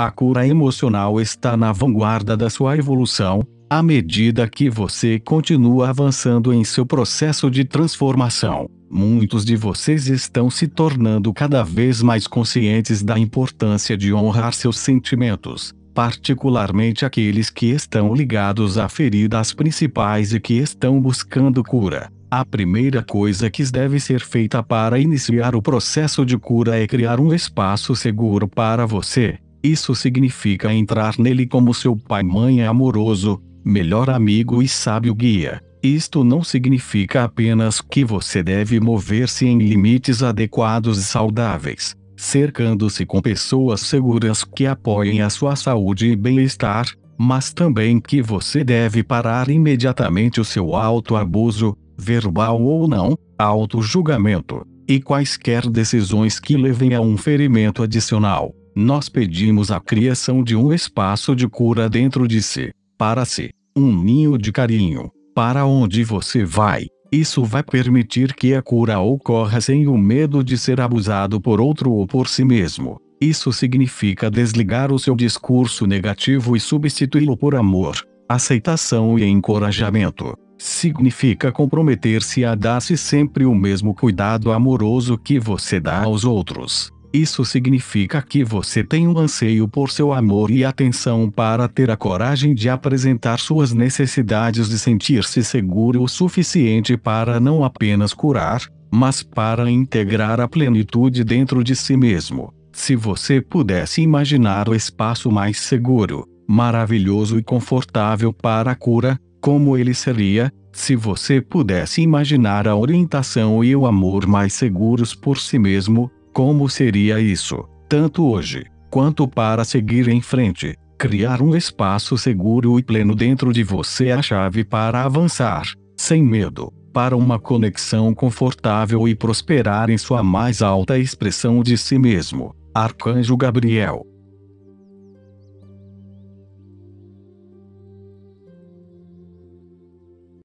A cura emocional está na vanguarda da sua evolução, à medida que você continua avançando em seu processo de transformação. Muitos de vocês estão se tornando cada vez mais conscientes da importância de honrar seus sentimentos, particularmente aqueles que estão ligados a feridas principais e que estão buscando cura. A primeira coisa que deve ser feita para iniciar o processo de cura é criar um espaço seguro para você. Isso significa entrar nele como seu pai mãe amoroso, melhor amigo e sábio guia. Isto não significa apenas que você deve mover-se em limites adequados e saudáveis, cercando-se com pessoas seguras que apoiem a sua saúde e bem-estar, mas também que você deve parar imediatamente o seu autoabuso, verbal ou não, auto-julgamento, e quaisquer decisões que levem a um ferimento adicional. Nós pedimos a criação de um espaço de cura dentro de si, para si, um ninho de carinho, para onde você vai. Isso vai permitir que a cura ocorra sem o medo de ser abusado por outro ou por si mesmo. Isso significa desligar o seu discurso negativo e substituí-lo por amor, aceitação e encorajamento. Significa comprometer-se a dar-se sempre o mesmo cuidado amoroso que você dá aos outros. Isso significa que você tem um anseio por seu amor e atenção para ter a coragem de apresentar suas necessidades de sentir-se seguro o suficiente para não apenas curar, mas para integrar a plenitude dentro de si mesmo. Se você pudesse imaginar o espaço mais seguro, maravilhoso e confortável para a cura, como ele seria, se você pudesse imaginar a orientação e o amor mais seguros por si mesmo, como seria isso, tanto hoje, quanto para seguir em frente? Criar um espaço seguro e pleno dentro de você é a chave para avançar, sem medo, para uma conexão confortável e prosperar em sua mais alta expressão de si mesmo. Arcanjo Gabriel